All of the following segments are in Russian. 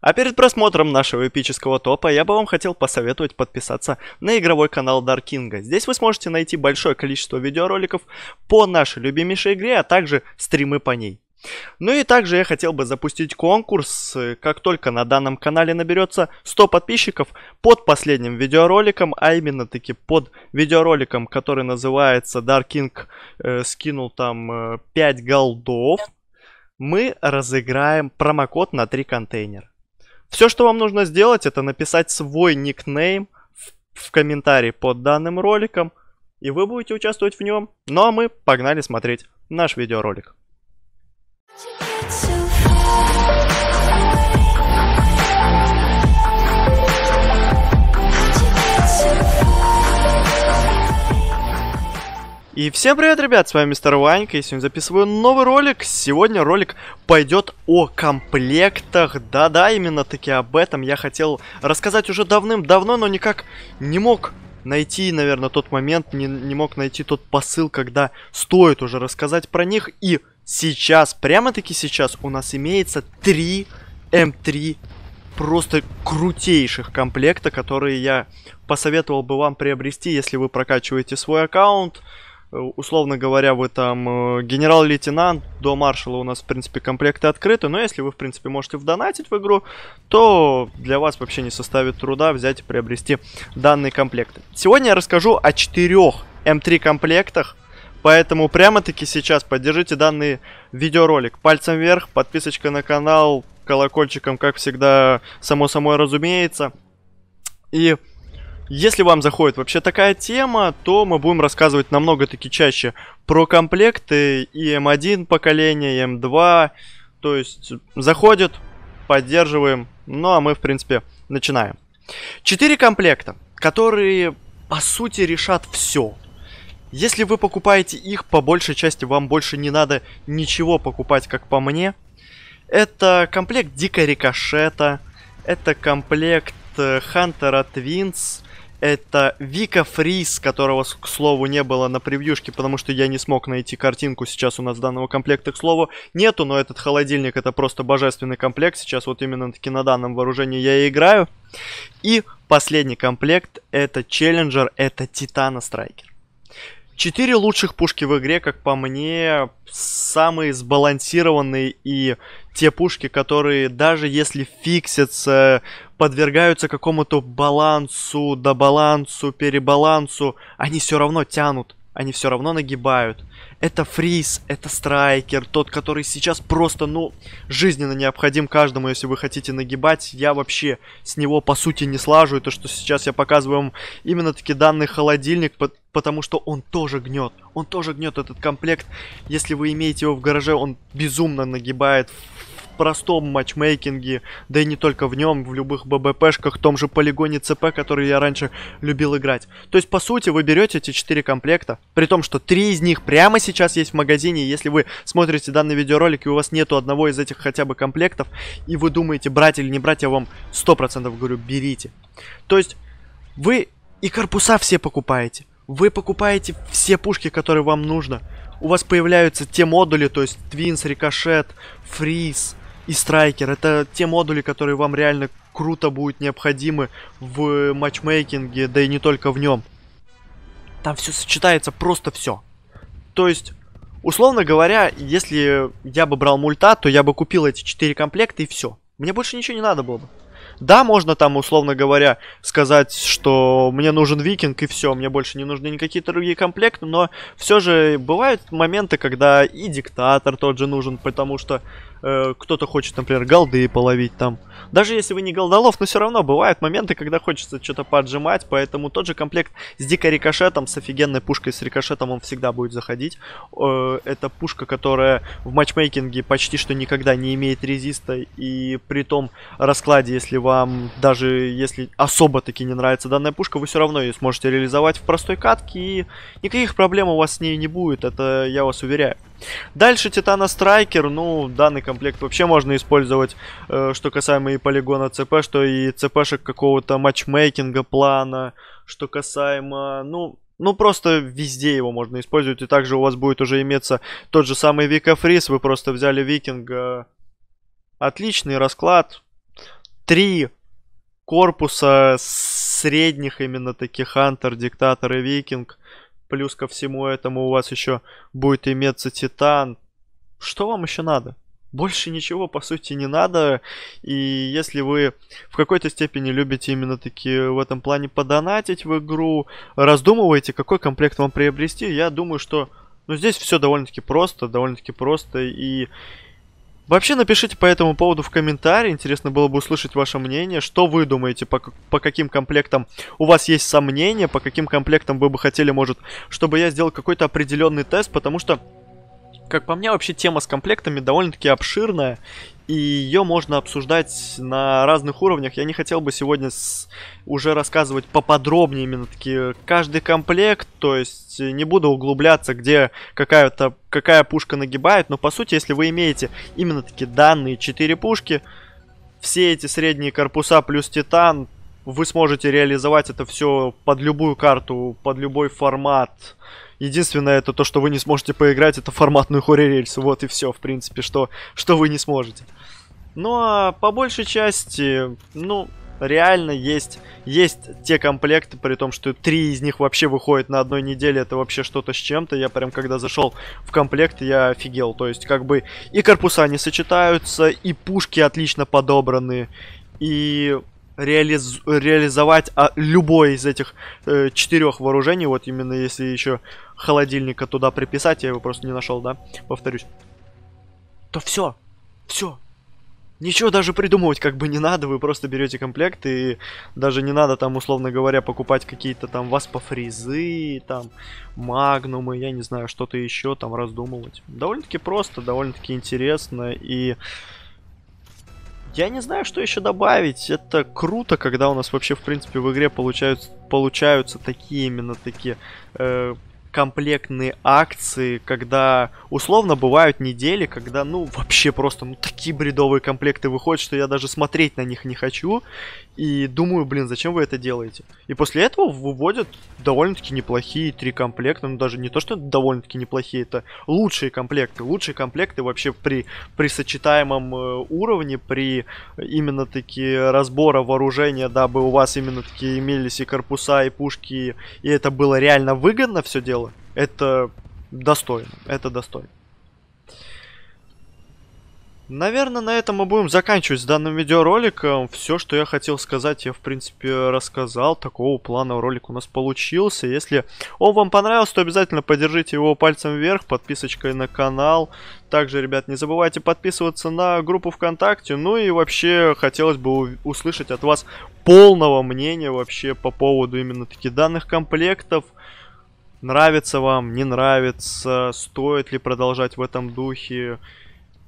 А перед просмотром нашего эпического топа я бы вам хотел посоветовать подписаться на игровой канал Даркинга. Здесь вы сможете найти большое количество видеороликов по нашей любимейшей игре, а также стримы по ней. Ну и также я хотел бы запустить конкурс, как только на данном канале наберется 100 подписчиков под последним видеороликом, а именно таки под видеороликом, который называется Dark King э, скинул там э, 5 голдов, мы разыграем промокод на 3 контейнера. Все, что вам нужно сделать, это написать свой никнейм в, в комментарии под данным роликом, и вы будете участвовать в нем. Ну а мы погнали смотреть наш видеоролик. Yeah. И всем привет, ребят, с вами Мистер Ванька, и сегодня записываю новый ролик. Сегодня ролик пойдет о комплектах. Да-да, именно таки об этом я хотел рассказать уже давным-давно, но никак не мог найти, наверное, тот момент, не, не мог найти тот посыл, когда стоит уже рассказать про них. И сейчас, прямо-таки сейчас, у нас имеется 3 М3 эм просто крутейших комплекта, которые я посоветовал бы вам приобрести, если вы прокачиваете свой аккаунт. Э, условно говоря, вы там э, генерал-лейтенант, до маршала у нас, в принципе, комплекты открыты, но если вы, в принципе, можете вдонатить в игру, то для вас вообще не составит труда взять и приобрести данные комплекты. Сегодня я расскажу о четырех М3 эм комплектах, Поэтому прямо-таки сейчас поддержите данный видеоролик пальцем вверх, подписочка на канал, колокольчиком, как всегда, само собой разумеется. И если вам заходит вообще такая тема, то мы будем рассказывать намного-таки чаще про комплекты и М1 эм поколения, и М2. Эм то есть заходит, поддерживаем. Ну а мы, в принципе, начинаем. Четыре комплекта, которые, по сути, решат все. Если вы покупаете их, по большей части вам больше не надо ничего покупать, как по мне. Это комплект Дика Рикошета, это комплект Хантера э, Твинс, это Вика Фриз, которого, к слову, не было на превьюшке, потому что я не смог найти картинку сейчас у нас данного комплекта, к слову, нету, но этот холодильник это просто божественный комплект, сейчас вот именно таки на данном вооружении я и играю. И последний комплект это Челленджер, это Титана Страйкер. Четыре лучших пушки в игре, как по мне, самые сбалансированные и те пушки, которые даже если фиксятся подвергаются какому-то балансу, добалансу, перебалансу, они все равно тянут, они все равно нагибают. Это фриз, это страйкер, тот, который сейчас просто, ну, жизненно необходим каждому, если вы хотите нагибать. Я вообще с него, по сути, не слажу. И то, что сейчас я показываю вам именно таки данный холодильник, потому что он тоже гнет. Он тоже гнет этот комплект. Если вы имеете его в гараже, он безумно нагибает простом матчмейкинге, да и не только в нем, в любых ББПшках, в том же полигоне ЦП, который я раньше любил играть. То есть, по сути, вы берете эти 4 комплекта, при том, что 3 из них прямо сейчас есть в магазине, если вы смотрите данный видеоролик и у вас нету одного из этих хотя бы комплектов, и вы думаете, брать или не брать, я вам 100% говорю, берите. То есть, вы и корпуса все покупаете, вы покупаете все пушки, которые вам нужно. У вас появляются те модули, то есть Твинс, Рикошет, Фриз, и страйкер. Это те модули, которые вам реально круто будут необходимы в матчмейкинге, да и не только в нем. Там все сочетается, просто все. То есть, условно говоря, если я бы брал мульта, то я бы купил эти 4 комплекта и все. Мне больше ничего не надо было бы. Да, можно там, условно говоря, сказать, что мне нужен викинг и все, мне больше не нужны никакие другие комплекты, но все же бывают моменты, когда и диктатор тот же нужен, потому что Э, кто-то хочет, например, галды половить там, даже если вы не голдолов, но все равно бывают моменты, когда хочется что-то поджимать, поэтому тот же комплект с дико рикошетом, с офигенной пушкой, с рикошетом он всегда будет заходить. Э, это пушка, которая в матчмейкинге почти что никогда не имеет резиста, и при том раскладе, если вам даже если особо-таки не нравится данная пушка, вы все равно ее сможете реализовать в простой катке, и никаких проблем у вас с ней не будет, это я вас уверяю. Дальше Титана Страйкер, ну, данный комплект вообще можно использовать, э, что касаемо касаемо и полигона ЦП, что и ЦПшек какого-то матчмейкинга плана, что касаемо, ну, ну, просто везде его можно использовать. И также у вас будет уже иметься тот же самый Вика Фриз. Вы просто взяли Викинга. Отличный расклад. Три корпуса средних именно таких Хантер, Диктатор и Викинг. Плюс ко всему этому у вас еще будет иметься Титан. Что вам еще надо? больше ничего по сути не надо. И если вы в какой-то степени любите именно таки в этом плане подонатить в игру, раздумываете, какой комплект вам приобрести, я думаю, что ну, здесь все довольно-таки просто, довольно-таки просто. И Вообще напишите по этому поводу в комментарии, интересно было бы услышать ваше мнение, что вы думаете, по, по каким комплектам у вас есть сомнения, по каким комплектам вы бы хотели, может, чтобы я сделал какой-то определенный тест, потому что как по мне, вообще тема с комплектами довольно-таки обширная, и ее можно обсуждать на разных уровнях. Я не хотел бы сегодня с... уже рассказывать поподробнее именно таки каждый комплект, то есть э, не буду углубляться, где какая-то какая пушка нагибает, но по сути, если вы имеете именно таки данные 4 пушки, все эти средние корпуса плюс титан, вы сможете реализовать это все под любую карту, под любой формат. Единственное, это то, что вы не сможете поиграть, это форматную хоррор-рельсу. Вот и все, в принципе, что, что вы не сможете. Ну а по большей части, ну, реально есть, есть те комплекты, при том, что три из них вообще выходят на одной неделе, это вообще что-то с чем-то. Я прям, когда зашел в комплект, я офигел. То есть, как бы и корпуса не сочетаются, и пушки отлично подобраны, и реализ... реализовать а, любое из этих э, четырех вооружений. Вот именно если еще холодильника туда приписать, я его просто не нашел, да, повторюсь. То все, все. Ничего даже придумывать как бы не надо, вы просто берете комплект и даже не надо там, условно говоря, покупать какие-то там васпофризы, там магнумы, я не знаю, что-то еще там раздумывать. Довольно-таки просто, довольно-таки интересно и я не знаю, что еще добавить. Это круто, когда у нас вообще, в принципе, в игре получаются, получаются такие именно такие э, комплектные акции, когда условно бывают недели, когда, ну, вообще просто, ну, такие бредовые комплекты выходят, что я даже смотреть на них не хочу. И думаю, блин, зачем вы это делаете? И после этого выводят довольно-таки неплохие три комплекта, ну, даже не то, что довольно-таки неплохие, это лучшие комплекты. Лучшие комплекты вообще при, при сочетаемом э, уровне, при именно-таки разбора вооружения, дабы у вас именно-таки имелись и корпуса, и пушки, и это было реально выгодно все дело, это достойно, это достойно. Наверное, на этом мы будем заканчивать с данным видеороликом. Все, что я хотел сказать, я, в принципе, рассказал. Такого плана ролик у нас получился. Если он вам понравился, то обязательно поддержите его пальцем вверх, подписочкой на канал. Также, ребят, не забывайте подписываться на группу ВКонтакте. Ну и вообще, хотелось бы услышать от вас полного мнения вообще по поводу именно таки данных комплектов – Нравится вам, не нравится, стоит ли продолжать в этом духе,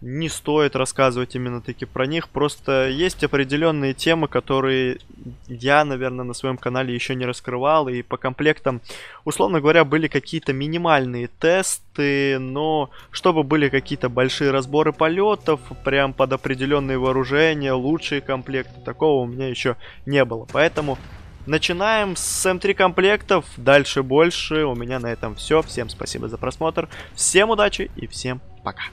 не стоит рассказывать именно таки про них. Просто есть определенные темы, которые я, наверное, на своем канале еще не раскрывал. И по комплектам, условно говоря, были какие-то минимальные тесты, но чтобы были какие-то большие разборы полетов, прям под определенные вооружения, лучшие комплекты, такого у меня еще не было. Поэтому Начинаем с М3 комплектов, дальше больше. У меня на этом все. Всем спасибо за просмотр, всем удачи и всем пока.